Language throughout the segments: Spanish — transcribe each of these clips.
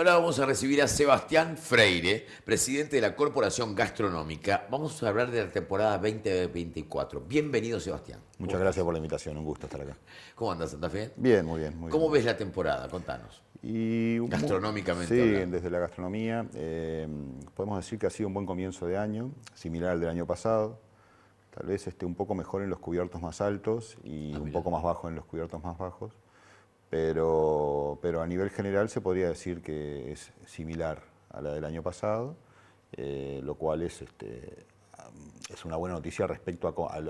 ahora vamos a recibir a Sebastián Freire, presidente de la Corporación Gastronómica. Vamos a hablar de la temporada 2024. Bienvenido, Sebastián. Muchas gracias por la invitación, un gusto estar acá. ¿Cómo andas, Santa Fe? Bien, muy bien. ¿Cómo ves la temporada? Contanos. Gastronómicamente. Sí, desde la gastronomía em, podemos decir que ha sido un buen comienzo de año, similar al del año pasado. Tal vez esté un poco mejor en los cubiertos más altos y ah, un poco más bajo en los cubiertos más bajos pero, pero a nivel general se podría decir que es similar a la del año pasado, eh, lo cual es, este, es una buena noticia respecto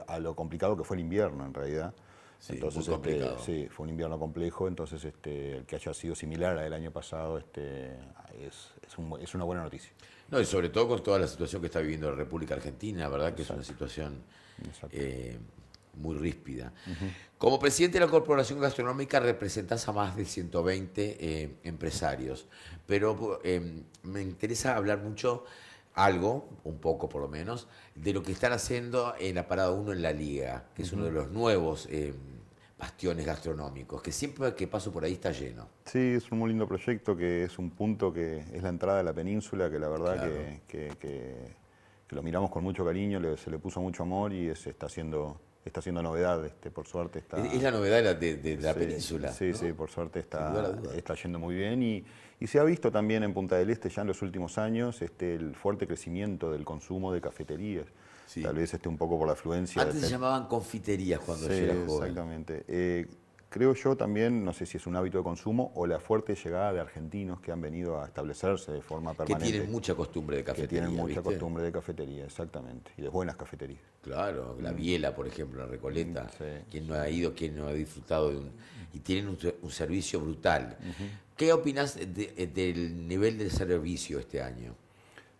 a, lo complicado que fue el invierno en realidad. Este, sí, fue un invierno complejo, entonces este, el que haya sido similar la del año pasado este, es, una buena noticia. No, y sobre todo con toda la situación que está viviendo la República Argentina, ¿verdad? Que es una situación eh, muy ríspida. Como presidente de la Corporación Gastronómica representas a más de 120 eh, empresarios, pero eh, me interesa hablar mucho algo, un poco por lo menos, de lo que están haciendo en la Parada 1 en la Liga, que es uno de los nuevos eh, bastiones gastronómicos, que siempre que paso por ahí está lleno. Sí, es un muy lindo proyecto, que es un punto que es la entrada de la península, que la verdad que, lo miramos con mucho cariño, se le puso mucho amor y se está haciendo está siendo novedad, este, por suerte está... Es la novedad de, la, península. Sí, sí, por suerte está, está yendo muy bien y, se ha visto también en Punta del Este ya en los últimos años este, el fuerte crecimiento del consumo de cafeterías. Tal vez esté un poco por la afluencia. Antes se llamaban confiterías cuando yo era joven. Exactamente. Eh, creo yo también, no sé si es un hábito de consumo o la fuerte llegada de argentinos que han venido a establecerse de forma permanente. Que tienen mucha costumbre de cafetería. Que tienen mucha costumbre de cafetería, exactamente. Y de buenas cafeterías. Claro, la mm. Biela, por ejemplo, la Recoleta. Quien no ha ido, quien no ha disfrutado de Y tienen un, servicio brutal. ¿Qué opinas del nivel del servicio este año?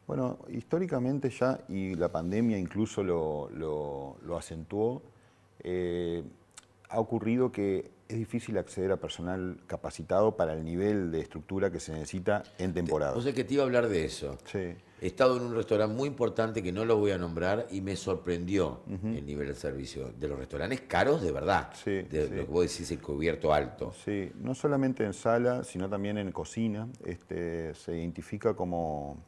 Bueno, históricamente ya, y la pandemia incluso lo, acentuó, eh, ha ocurrido que es difícil acceder a personal capacitado para el nivel de estructura que se necesita en temporada. O sea que te iba a hablar de eso. Sí. He estado en un restaurante muy importante que no lo voy a nombrar y me sorprendió el nivel de servicio. De los restaurantes caros de verdad. Sí, de lo que vos decís, el cubierto alto. Sí, no solamente en sala, sino también en cocina. Este, se identifica como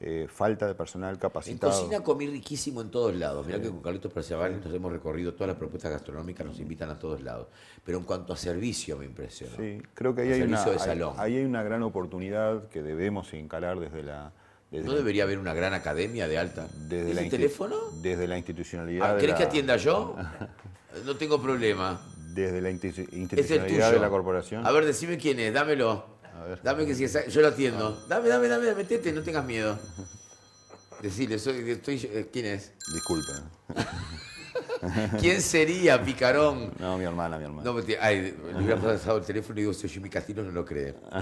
eh, falta de personal capacitado. En cocina comí riquísimo en todos lados. Mirá que con Carlitos Perciabal nos hemos recorrido todas las propuestas gastronómicas, nos invitan a todos lados. Pero en cuanto a servicio me impresionó Sí, creo que ahí hay, una, ahí hay una gran oportunidad que debemos encalar desde la, ¿No debería haber una gran academia de alta? ¿Desde, el teléfono? Desde la institucionalidad. ¿crees ah, que atienda yo? No tengo problema. Desde la institucionalidad de la corporación. A ver, decime quién es, dámelo. Dame que si yo lo atiendo. Dame, dame, dame, metete, no tengas miedo. Decile, soy, eh, ¿quién es? Disculpa. ¿Quién sería, picarón? No, mi hermana, mi hermana. No, ay, le hubiera pasado el teléfono y digo, soy Jimmy Castillo, no lo cree.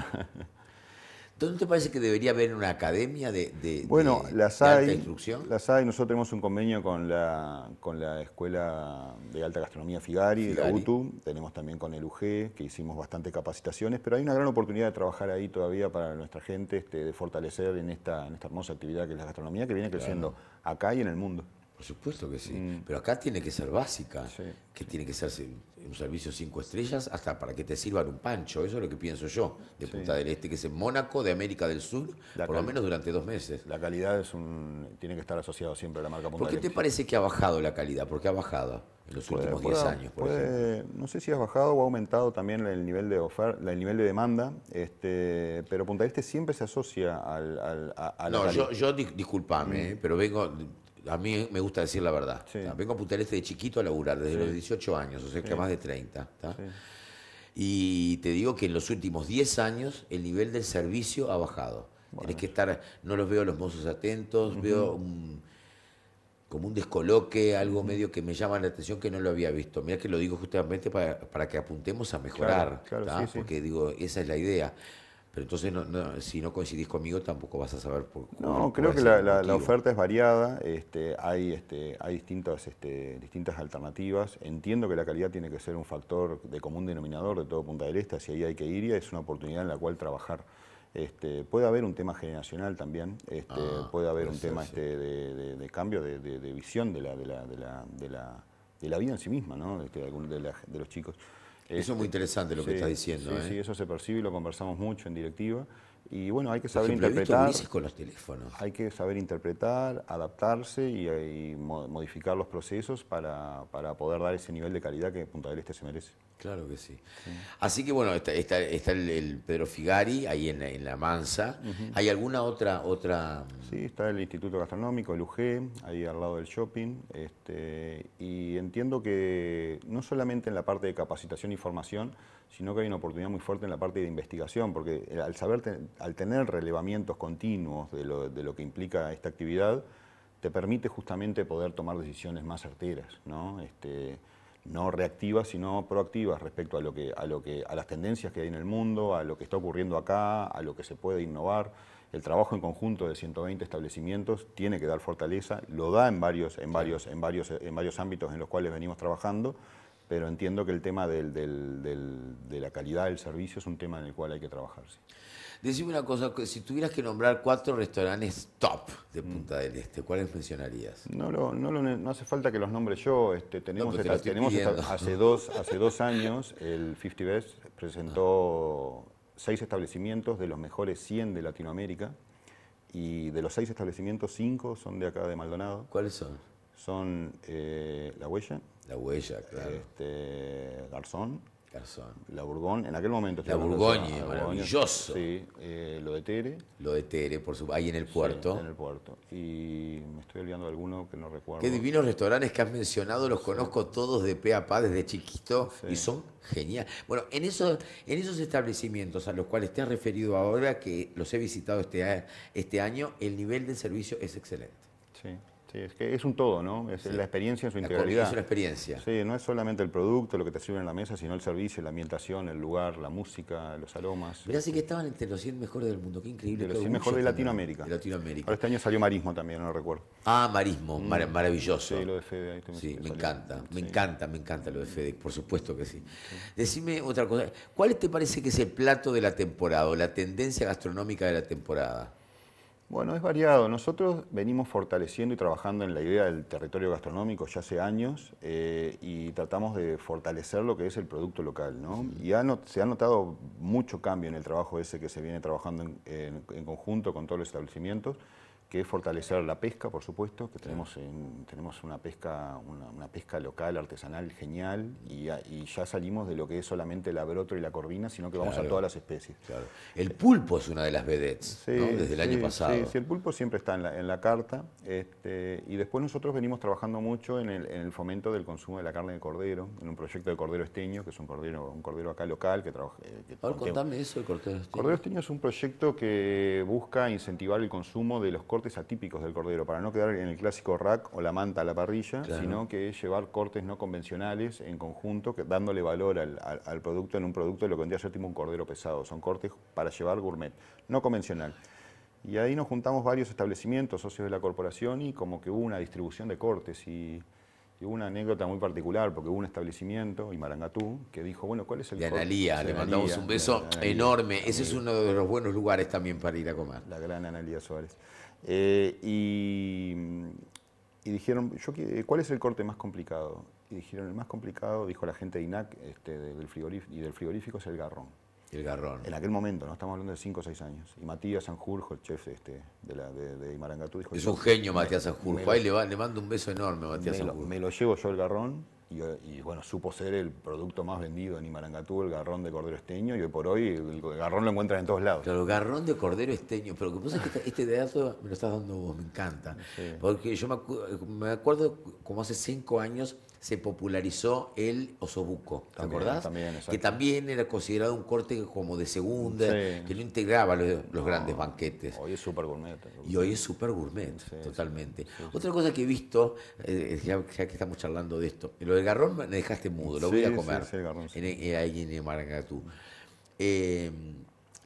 ¿Dónde te parece que debería haber una academia de, bueno, las hay, alta instrucción? Las hay, nosotros tenemos un convenio con la, con la Escuela de Alta Gastronomía Figari, de la tenemos también con el UG, que hicimos bastantes capacitaciones, pero hay una gran oportunidad de trabajar ahí todavía para nuestra gente, este, de fortalecer en esta, hermosa actividad que es la gastronomía, que viene creciendo acá y en el mundo. Por supuesto que sí. Mm. Pero acá tiene que ser básica. Que tiene que ser un servicio cinco estrellas hasta para que te sirvan un pancho. Eso es lo que pienso yo de Punta del Este, que es en Mónaco de América del Sur, por lo menos durante dos meses. La calidad es un, tiene que estar asociado siempre a la marca Punta ¿Por qué te este? parece que ha bajado la calidad? Porque ha bajado en los últimos 10 años, No sé si ha bajado o ha aumentado también el nivel de oferta, el nivel de demanda, este, pero Punta del Este siempre se asocia al, No, yo, yo disculpame, mm. eh, pero vengo a mí me gusta decir la verdad. Vengo a este de chiquito a laburar, desde los 18 años, o sea que más de 30. Y te digo que en los últimos 10 años el nivel del servicio ha bajado. tienes que estar, no los veo los mozos atentos, veo como un descoloque, algo medio que me llama la atención que no lo había visto. Mira que lo digo justamente para, que apuntemos a mejorar, porque digo, esa es la idea. Pero entonces, no, si no coincidís conmigo, tampoco vas a saber por No, creo que la, oferta es variada, este, hay, este, hay distintas, este, distintas alternativas. Entiendo que la calidad tiene que ser un factor de común denominador de todo Punta del Este, Si ahí hay que ir es una oportunidad en la cual trabajar. Este, puede haber un tema generacional también, este, ah, puede haber un tema de, cambio de, visión de la, vida en sí misma, ¿no? de los chicos. Eso es muy este, interesante lo que está diciendo. Sí, ¿eh? sí, eso se percibe y lo conversamos mucho en directiva. Y bueno, hay que saber interpretar. Hay que saber interpretar, adaptarse y, eh, modificar los procesos para, poder dar ese nivel de calidad que Punta del Este se merece. Claro que sí. Así que bueno, está, el, Pedro Figari ahí en, La Mansa. ¿Hay alguna otra, otra.? Sí, está el Instituto Gastronómico, el UG, ahí al lado del shopping. Este, y entiendo que no solamente en la parte de capacitación y formación, sino que hay una oportunidad muy fuerte en la parte de investigación, porque al, saber, al tener relevamientos continuos de lo, que implica esta actividad, te permite justamente poder tomar decisiones más certeras, ¿no? Este, reactivas, sino proactivas respecto a, lo lo a las tendencias que hay en el mundo, a lo que está ocurriendo acá, a lo que se puede innovar. El trabajo en conjunto de 120 establecimientos tiene que dar fortaleza, lo da en varios, varios, varios, en varios ámbitos en los cuales venimos trabajando pero entiendo que el tema de la calidad del servicio es un tema en el cual hay que trabajarse. Decime una cosa, si tuvieras que nombrar cuatro restaurantes top de mm. Punta del Este, ¿cuáles mencionarías? No, no, hace falta que los nombre yo. Este, tenemos, hace, dos, hace dos años el 50 Best presentó seis establecimientos de los mejores 100 de Latinoamérica y de los seis establecimientos, cinco son de acá de Maldonado. ¿Cuáles son? son eh, La Huella. La Huella, claro. Este, Garzón. Garzón. La Burgón, en aquel momento. La Burgoña, maravilloso. Sí, eh, lo de Tere. Lo de Tere, por supuesto, ahí en el puerto. en el puerto. Y me estoy olvidando de alguno que no recuerdo. Qué divinos restaurantes que has mencionado, los conozco todos de pe a pa desde chiquito y son geniales. Bueno, en esos, en esos establecimientos a los cuales te has referido ahora, que los he visitado este, este año, el nivel del servicio es excelente. Sí es que es un todo, ¿no? Es la experiencia en su la Es una experiencia. Sí, no es solamente el producto, lo que te sirve en la mesa, sino el servicio, la ambientación, el lugar, la música, los aromas. Mirá, sí que estaban entre los 100 mejores del mundo, qué increíble. De los 100 mejores de Latinoamérica. Latinoamérica. Ahora este año salió Marismo también, no lo recuerdo. Ah, Marismo, mm. maravilloso. Sí, lo de Fede. Ahí sí, me encanta, me encanta, me encanta lo de Fede, por supuesto que sí. sí. Decime otra cosa, ¿cuál te parece que es el plato de la temporada o la tendencia gastronómica de la temporada? Bueno, es variado. Nosotros venimos fortaleciendo y trabajando en la idea del territorio gastronómico ya hace años eh, y tratamos de fortalecer lo que es el producto local. ¿no? Y se ha notado mucho cambio en el trabajo ese que se viene trabajando en conjunto con todos los establecimientos que es fortalecer la pesca, por supuesto, que tenemos, tenemos una, pesca, una, pesca local, artesanal, genial, y, ya salimos de lo que es solamente la abroto y la corvina, sino que vamos a todas las especies. El pulpo es una de las vedettes, desde el año pasado. Sí, el pulpo siempre está en la, carta, este, y después nosotros venimos trabajando mucho en el, fomento del consumo de la carne de cordero, en un proyecto de cordero esteño, que es un cordero, un cordero acá local que trabaja... Eh, que contame eso el cordero esteño. Cordero esteño es un proyecto que busca incentivar el consumo de los cortes cortes atípicos del cordero, para no quedar en el clásico rack o la manta a la parrilla, sino que es llevar cortes no convencionales en conjunto, dándole valor al, producto en un producto de lo que en día yo un cordero pesado. Son cortes para llevar gourmet, no convencional. Y ahí nos juntamos varios establecimientos, socios de la corporación, y como que hubo una distribución de cortes. Y, hubo una anécdota muy particular, porque hubo un establecimiento, y Marangatú, que dijo, bueno, ¿cuál es el... De Analía, le mandamos un beso enorme. Ese es uno de los buenos lugares también para ir a comer. La gran Analía Suárez. Eh, y, y, dijeron, yo, eh, ¿cuál es el corte más complicado? Y dijeron, el más complicado, dijo la gente de INAC este, del y del frigorífico es el garrón. El garrón. En aquel momento, ¿no? Estamos hablando de 5 o 6 años. Y Matías Sanjurjo, el chef este, de, la, Imarangatú, dijo... Es un genio Matías Sanjurjo. Ahí le, mando un beso enorme Matías Sanjurjo. me lo llevo yo el garrón y, bueno, supo ser el producto más vendido en Imarangatú, el garrón de cordero esteño, y hoy por hoy el garrón lo encuentras en todos lados. el garrón de cordero esteño, pero lo que pasa es que este dato me lo estás dando vos, me encanta. Porque yo me acuerdo como hace cinco años se popularizó el osobuco, ¿te acordás? que también era considerado un corte como de segunda, que no integraba los, grandes banquetes. Hoy es súper gourmet. Y hoy es súper gourmet, totalmente. Otra cosa que he visto, eh, ya, que estamos charlando de esto, lo del garrón me dejaste mudo, lo voy a comer. Sí, el garrón, en, en, en, Eh,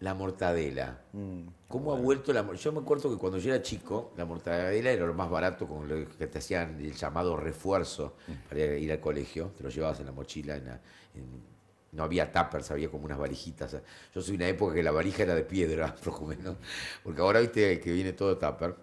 la mortadela. Mm. ¿Cómo ha vuelto la mortadela? Yo me acuerdo que cuando yo era chico, la mortadela era lo más barato con lo que te hacían el llamado refuerzo mm. para ir al colegio. Te lo llevabas en la mochila, no había tuppers, había como unas varijitas. Yo soy de una época que la varija era de piedra, por lo menos. Porque ahora viste que viene todo tupper.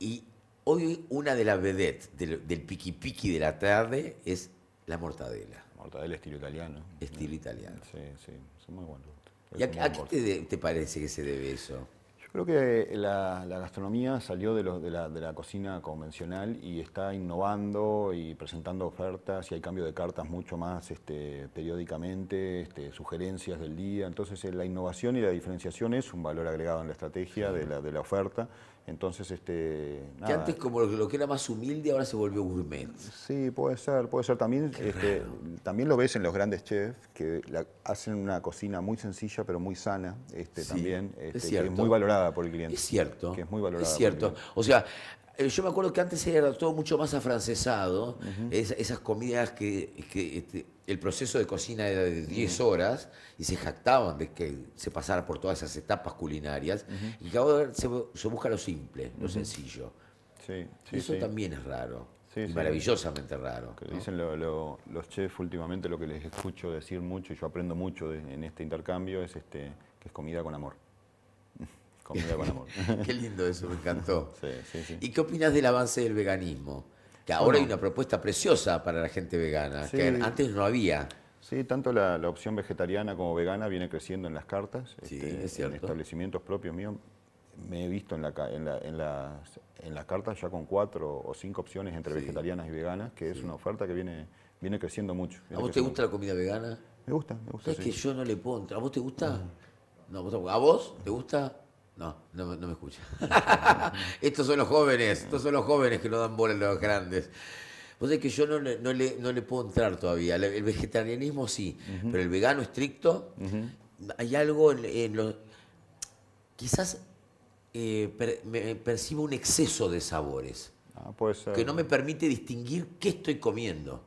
Y hoy una de las vedettes del, del piqui piqui de la tarde es la mortadela. Mortadela estilo italiano. Estilo italiano. Sí, sí, son muy buenos a, qué te, parece que se debe eso? Yo creo que la, gastronomía salió de, la, cocina convencional y está innovando y presentando ofertas y hay cambio de cartas mucho más este, periódicamente, este, sugerencias del día. Entonces eh, la innovación y la diferenciación es un valor agregado en la estrategia de la oferta entonces, este. Que antes, como lo que era más humilde, ahora se volvió gourmet. Sí, puede ser, puede ser. También, este, también lo ves en los grandes chefs que hacen una cocina muy sencilla, pero muy sana este, también. es, este, Que es muy valorada por el cliente. Es cierto. Que es muy valorada. Es cierto. O sea, eh, yo me acuerdo que antes era todo mucho más afrancesado, esas comidas que, este, el proceso de cocina era de 10 horas y se jactaban de que se pasara por todas esas etapas culinarias y ahora se, se, busca lo simple, lo sencillo. Sí, Eso también es raro, maravillosamente raro. que Dicen los chefs últimamente, lo que les escucho decir mucho y yo aprendo mucho en este intercambio es este, que es comida con amor. Comida con amor. qué lindo eso, me encantó. ¿Y qué opinas del avance del veganismo? Que ahora hay una propuesta preciosa para la gente vegana, que antes no había. Sí, tanto la, opción vegetariana como vegana viene creciendo en las cartas. Este, es en establecimientos propios míos me he visto en, las, cartas ya con cuatro o cinco opciones entre vegetarianas y veganas, que es una oferta que viene, viene creciendo mucho. ¿A vos te gusta la comida vegana? Me gusta, me gusta. Es que yo no le puedo entrar. ¿A vos te gusta? Mm. ¿A vos ¿Te gusta? No, no, me escucha. estos son los jóvenes, estos son los jóvenes que no dan bola a los grandes. Vos es que yo no, no, le, no le puedo entrar todavía. El vegetarianismo sí, pero el vegano estricto, hay algo en, Quizás eh, me, percibo un exceso de sabores. Ah, que no me permite distinguir qué estoy comiendo.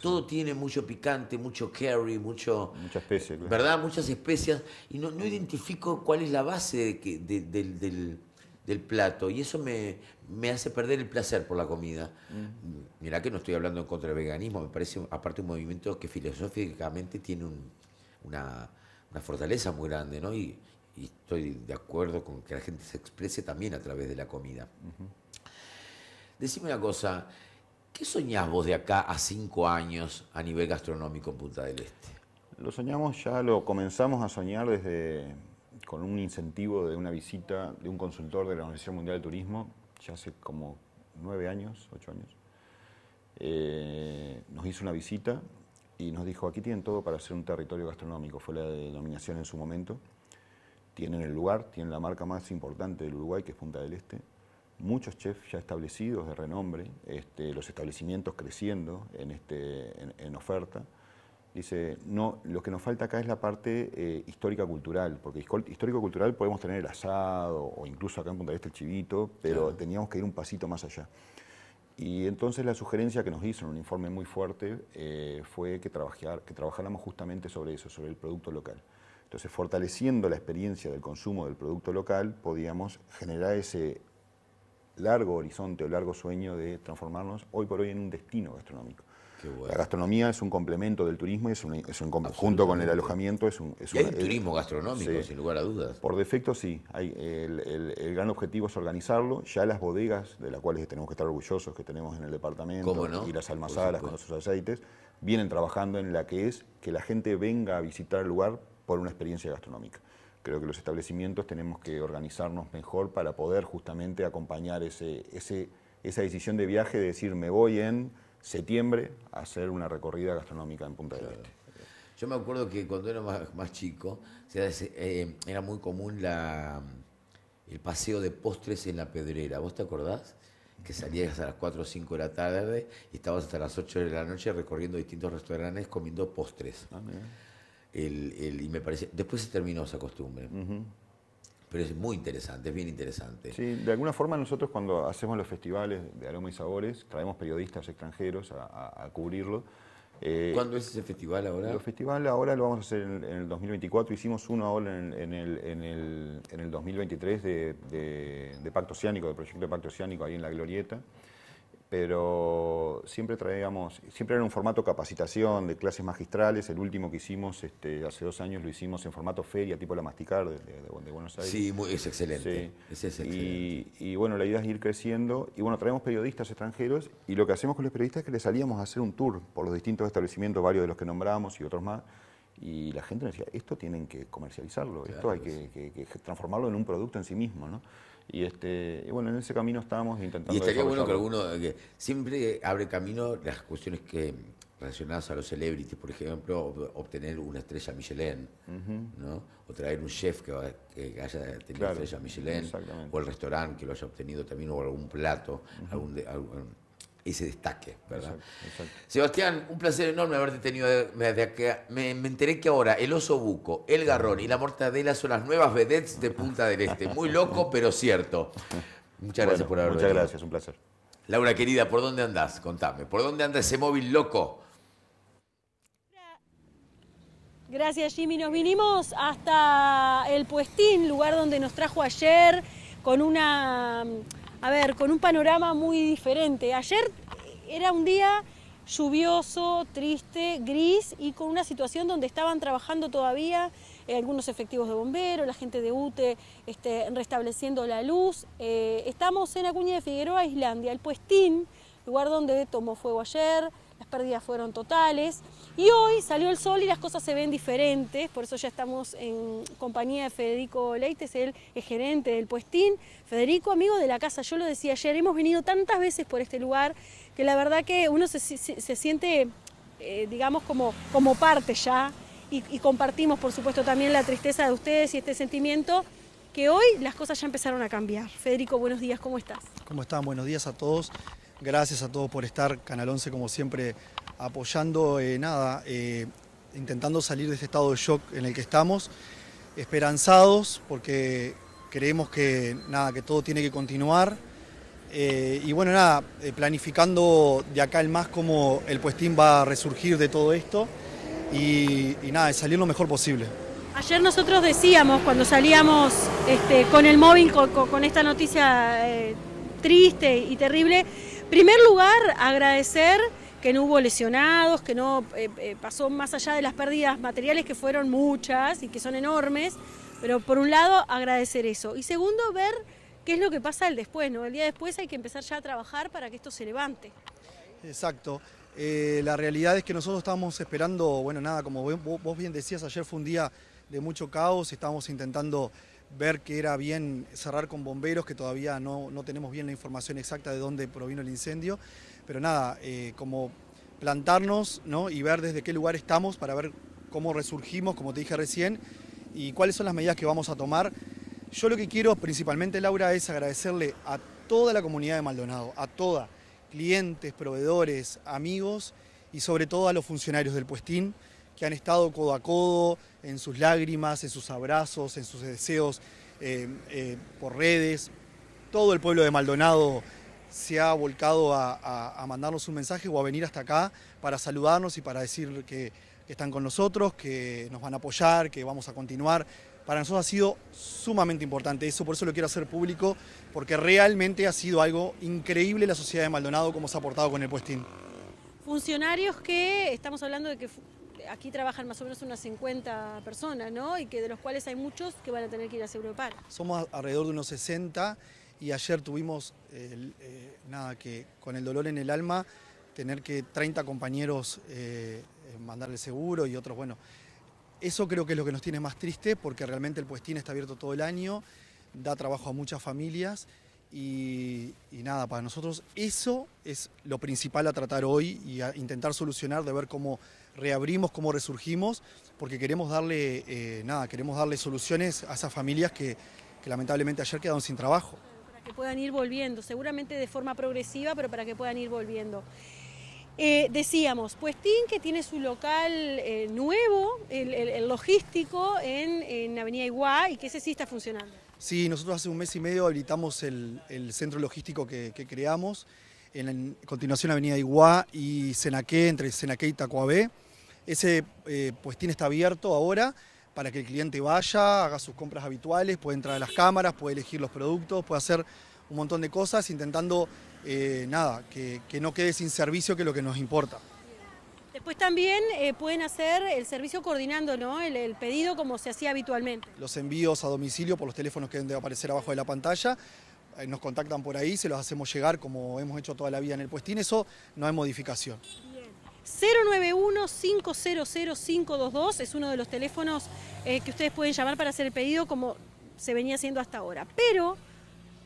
Todo tiene mucho picante, mucho curry, mucho... Muchas especies. ¿Verdad? Muchas especias. Y no, identifico cuál es la base del, plato. Y eso me, hace perder el placer por la comida. Mm. Mirá que no estoy hablando en contra del veganismo. Me parece, aparte, un movimiento que filosóficamente tiene una, fortaleza muy grande, ¿no? Y, estoy de acuerdo con que la gente se exprese también a través de la comida. Decime una cosa... ¿Qué soñás vos de acá a cinco años a nivel gastronómico en Punta del Este? Lo soñamos ya, lo comenzamos a soñar desde con un incentivo de una visita de un consultor de la Organización Mundial de Turismo, ya hace como nueve años, ocho años. Eh, nos hizo una visita y nos dijo, aquí tienen todo para hacer un territorio gastronómico, fue la denominación en su momento. Tienen el lugar, tienen la marca más importante del Uruguay, que es Punta del Este, muchos chefs ya establecidos de renombre, este, los establecimientos creciendo este, en, oferta. Dice, no, lo que nos falta acá es la parte eh, histórica-cultural, porque histórico-cultural podemos tener el asado o incluso acá en Punta del este el chivito, pero teníamos que ir un pasito más allá. Y entonces la sugerencia que nos hizo en un informe muy fuerte eh, fue que, trabajar, que trabajáramos justamente sobre eso, sobre el producto local. Entonces, fortaleciendo la experiencia del consumo del producto local, podíamos generar ese largo horizonte o largo sueño de transformarnos hoy por hoy en un destino gastronómico. La gastronomía es un complemento del turismo es un, es junto con el alojamiento es un... turismo gastronómico, sin lugar a dudas. Por defecto sí, el, gran objetivo es organizarlo, ya las bodegas, de las cuales tenemos que estar orgullosos que tenemos en el departamento, y las almazadas con nuestros aceites, vienen trabajando en la que es que la gente venga a visitar el lugar por una experiencia gastronómica. Creo que los establecimientos tenemos que organizarnos mejor para poder justamente acompañar ese, ese, esa decisión de viaje de decir me voy en septiembre a hacer una recorrida gastronómica en Punta del Este. Yo me acuerdo que cuando era más, chico eh, era muy común la, el paseo de postres en la pedrera. ¿Vos te acordás? Que salías a las 4 o 5 de la tarde y estabas hasta las 8 de la noche recorriendo distintos restaurantes comiendo postres. Ah, y me parece, después se terminó esa costumbre. Pero es muy interesante, es bien interesante. Sí, de alguna forma nosotros cuando hacemos los festivales de aroma y sabores, traemos periodistas extranjeros a, cubrirlo. Eh, ¿Cuándo es ese festival ahora? El festival ahora lo vamos a hacer en, el 2024. Hicimos uno ahora en, en, el, en el, 2023 de, de, de, Pacto Oceánico, del proyecto de Pacto Oceánico, ahí en la Glorieta pero siempre traíamos, siempre era un formato capacitación de clases magistrales. El último que hicimos este, hace dos años lo hicimos en formato feria, tipo la masticar de, Buenos Aires. Sí, es excelente. Es, excelente. Y, bueno, la idea es ir creciendo. Y bueno, traemos periodistas extranjeros y lo que hacemos con los periodistas es que les salíamos a hacer un tour por los distintos establecimientos, varios de los que nombramos y otros más. Y la gente nos decía, esto tienen que comercializarlo, esto hay que, que transformarlo en un producto en sí mismo, ¿no? Y, este, y bueno, en ese camino estábamos intentando. Y estaría bueno que alguno. siempre abre camino las cuestiones que relacionadas a los celebrities, por ejemplo, obtener una estrella Michelin, ¿no? o traer un chef que, haya tenido estrella Michelin, o el restaurante que lo haya obtenido también, o algún plato, algún y se destaque, ¿verdad? Sebastián, un placer enorme haberte tenido desde acá. Me, enteré que ahora el oso buco, el garrón y la mortadela son las nuevas vedettes de Punta del Este. Muy loco, pero cierto. Muchas gracias por haber Muchas gracias, un placer. Laura querida, ¿por dónde andás? Contame. ¿Por dónde anda ese móvil loco? Gracias Jimmy, nos vinimos hasta el Puestín, lugar donde nos trajo ayer con una a ver, con un panorama muy diferente. Ayer era un día lluvioso, triste, gris y con una situación donde estaban trabajando todavía eh, algunos efectivos de bomberos, la gente de UTE este, restableciendo la luz. Eh, estamos en Acuña de Figueroa, Islandia, el puestín, lugar donde tomó fuego ayer, las pérdidas fueron totales. Y hoy salió el sol y las cosas se ven diferentes, por eso ya estamos en compañía de Federico Leites, él es gerente del Puestín. Federico, amigo de la casa, yo lo decía ayer, hemos venido tantas veces por este lugar que la verdad que uno se, siente, eh, digamos, como, como parte ya. Y, y compartimos, por supuesto, también la tristeza de ustedes y este sentimiento que hoy las cosas ya empezaron a cambiar. Federico, buenos días, ¿cómo estás? ¿Cómo están? Buenos días a todos. Gracias a todos por estar, Canal 11 como siempre apoyando, eh, nada, eh, intentando salir de este estado de shock en el que estamos, esperanzados porque creemos que nada, que todo tiene que continuar. Eh, y bueno, nada, planificando de acá el más cómo el puestín va a resurgir de todo esto y, nada, salir lo mejor posible. Ayer nosotros decíamos, cuando salíamos este, con el móvil, con, esta noticia triste y terrible, primer lugar, agradecer que no hubo lesionados, que no eh, eh, pasó más allá de las pérdidas materiales que fueron muchas y que son enormes, pero por un lado agradecer eso y segundo ver qué es lo que pasa el después, ¿no? El día después hay que empezar ya a trabajar para que esto se levante. Exacto. Eh, la realidad es que nosotros estamos esperando, bueno, nada, como vos bien decías, ayer fue un día de mucho caos, estábamos intentando ver que era bien cerrar con bomberos, que todavía no, tenemos bien la información exacta de dónde provino el incendio, pero nada, eh, como plantarnos y ver desde qué lugar estamos para ver cómo resurgimos, como te dije recién, y cuáles son las medidas que vamos a tomar. Yo lo que quiero principalmente, Laura, es agradecerle a toda la comunidad de Maldonado, a toda, clientes, proveedores, amigos y sobre todo a los funcionarios del puestín que han estado codo a codo en sus lágrimas, en sus abrazos, en sus deseos eh, eh, por redes. Todo el pueblo de Maldonado se ha volcado a, mandarnos un mensaje o a venir hasta acá para saludarnos y para decir que, están con nosotros, que nos van a apoyar, que vamos a continuar. Para nosotros ha sido sumamente importante eso, por eso lo quiero hacer público, porque realmente ha sido algo increíble la sociedad de Maldonado como se ha aportado con el puestín funcionarios que estamos hablando de que aquí trabajan más o menos unas 50 personas, ¿no? Y que de los cuales hay muchos que van a tener que ir a Europar. Somos alrededor de unos 60 y ayer tuvimos, eh, nada, que con el dolor en el alma, tener que 30 compañeros eh, eh, mandarle seguro y otros, bueno. Eso creo que es lo que nos tiene más triste porque realmente el puestín está abierto todo el año, da trabajo a muchas familias y, nada, para nosotros eso es lo principal a tratar hoy y a intentar solucionar, de ver cómo reabrimos, cómo resurgimos, porque queremos darle, eh, nada, queremos darle soluciones a esas familias que, lamentablemente ayer quedaron sin trabajo. Para que puedan ir volviendo, seguramente de forma progresiva, pero para que puedan ir volviendo. Eh, decíamos, TIN que tiene su local eh, nuevo, el, logístico, en, en, Avenida Iguá, y que ese sí está funcionando. Sí, nosotros hace un mes y medio habilitamos el, centro logístico que, creamos, en, continuación Avenida Iguá y Senaqué, entre Senaqué y Tacuabé. Ese eh, pues tiene está abierto ahora para que el cliente vaya, haga sus compras habituales, puede entrar a las cámaras, puede elegir los productos, puede hacer un montón de cosas intentando, eh, nada, que, que no quede sin servicio, que es lo que nos importa. Pues también eh, pueden hacer el servicio coordinando el, pedido como se hacía habitualmente. Los envíos a domicilio por los teléfonos que deben de aparecer abajo de la pantalla. Eh, nos contactan por ahí, se los hacemos llegar como hemos hecho toda la vida en el puestín. Eso no hay modificación. 091-500-522 es uno de los teléfonos eh, que ustedes pueden llamar para hacer el pedido como se venía haciendo hasta ahora. Pero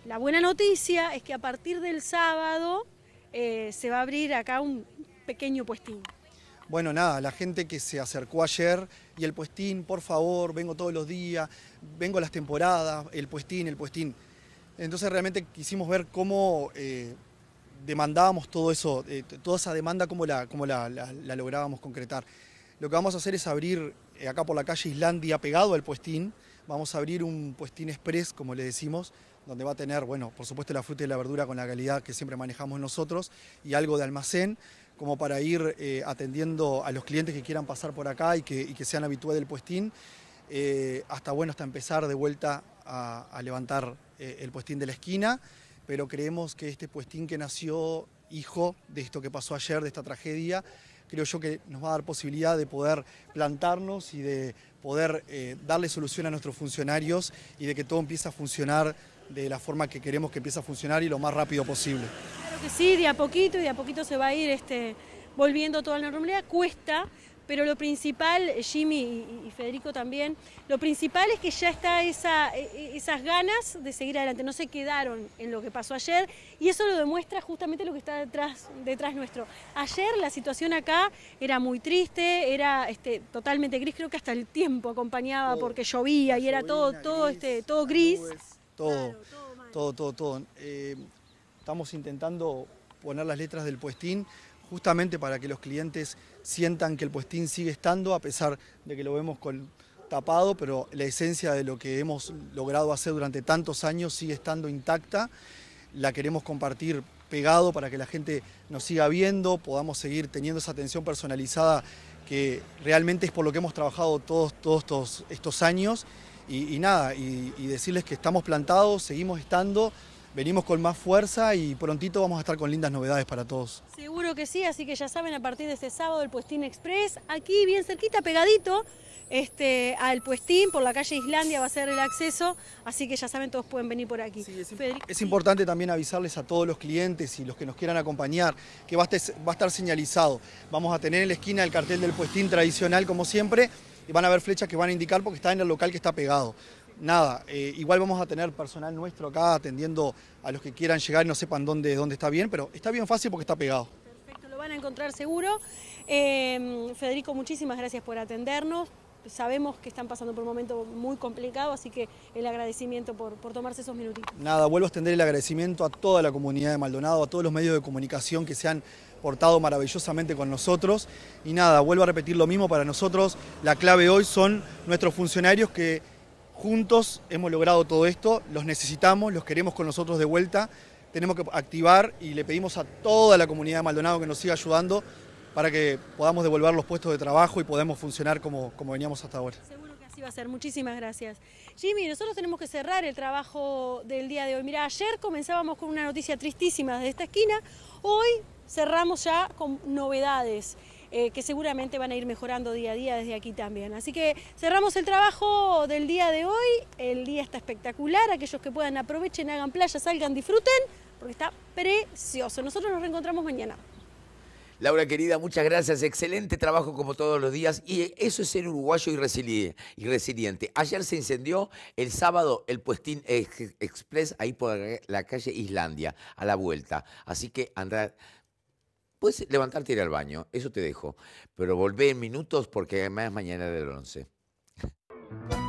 la buena noticia es que a partir del sábado se va a abrir acá un pequeño puestín. Bueno, nada, la gente que se acercó ayer y el puestín, por favor, vengo todos los días, vengo a las temporadas, el puestín, el puestín. Entonces realmente quisimos ver cómo eh, demandábamos todo eso, eh, toda esa demanda, cómo, la, la, lográbamos concretar. Lo que vamos a hacer es abrir eh, acá por la calle Islandia, pegado al puestín, vamos a abrir un puestín express, como le decimos, donde va a tener, bueno, por supuesto la fruta y la verdura con la calidad que siempre manejamos nosotros y algo de almacén como para ir eh, atendiendo a los clientes que quieran pasar por acá y que, sean habituales del puestín, eh, hasta bueno, hasta empezar de vuelta a, levantar eh, el puestín de la esquina, pero creemos que este puestín que nació hijo de esto que pasó ayer, de esta tragedia, creo yo que nos va a dar posibilidad de poder plantarnos y de poder darle solución a nuestros funcionarios y de que todo empiece a funcionar de la forma que queremos que empiece a funcionar y lo más rápido posible. Claro que sí, de a poquito y de a poquito se va a ir este, volviendo toda la normalidad. Cuesta, pero lo principal, Jimmy y, Federico también, lo principal es que ya está esa, e, e, esas ganas de seguir adelante, no se quedaron en lo que pasó ayer y eso lo demuestra justamente lo que está detrás, detrás nuestro. Ayer la situación acá era muy triste, era este, totalmente gris, creo que hasta el tiempo acompañaba oh, porque llovía y era todo, todo, este, todo gris todo, todo, todo, todo, eh, estamos intentando poner las letras del puestín justamente para que los clientes sientan que el puestín sigue estando a pesar de que lo vemos tapado, pero la esencia de lo que hemos logrado hacer durante tantos años sigue estando intacta. La queremos compartir pegado para que la gente nos siga viendo, podamos seguir teniendo esa atención personalizada que realmente es por lo que hemos trabajado todos, todos estos años y, nada, y, decirles que estamos plantados, seguimos estando, venimos con más fuerza y prontito vamos a estar con lindas novedades para todos. Seguro que sí, así que ya saben, a partir de este sábado el Puestín Express, aquí bien cerquita, pegadito este, al Puestín, por la calle Islandia va a ser el acceso, así que ya saben, todos pueden venir por aquí. es, importante también avisarles a todos los clientes y los que nos quieran acompañar que va a estar señalizado. Vamos a tener en la esquina el cartel del Puestín tradicional, como siempre, y van a haber flechas que van a indicar porque está en el local que está pegado. Nada, eh, igual vamos a tener personal nuestro acá atendiendo a los que quieran llegar y no sepan dónde, dónde está bien, pero está bien fácil porque está pegado. Perfecto, lo van a encontrar seguro. Em, Federico, muchísimas gracias por atendernos. Sabemos que están pasando por un momento muy complicado, así que el agradecimiento por, por tomarse esos minutitos. Nada, vuelvo a extender el agradecimiento a toda la comunidad de Maldonado, a todos los medios de comunicación que se han portado maravillosamente con nosotros. Y nada, vuelvo a repetir lo mismo, para nosotros la clave hoy son nuestros funcionarios que juntos hemos logrado todo esto, los necesitamos, los queremos con nosotros de vuelta, tenemos que activar y le pedimos a toda la comunidad de Maldonado que nos siga ayudando para que podamos devolver los puestos de trabajo y podamos funcionar como, como veníamos hasta ahora. Seguro que así va a ser. Muchísimas gracias. Jimmy, nosotros tenemos que cerrar el trabajo del día de hoy. Mira, ayer comenzábamos con una noticia tristísima desde esta esquina. Hoy cerramos ya con novedades. Eh, que seguramente van a ir mejorando día a día desde aquí también. Así que cerramos el trabajo del día de hoy, el día está espectacular, aquellos que puedan aprovechen, hagan playa, salgan, disfruten, porque está precioso. Nosotros nos reencontramos mañana. Laura querida, muchas gracias. Excelente trabajo como todos los días. Y eso es ser uruguayo y resiliente. Ayer se incendió el sábado el puestín express ahí por la calle Islandia, a la vuelta. Así que andar. Puedes levantarte y ir al baño, eso te dejo. Pero volvé en minutos porque además mañana del 11.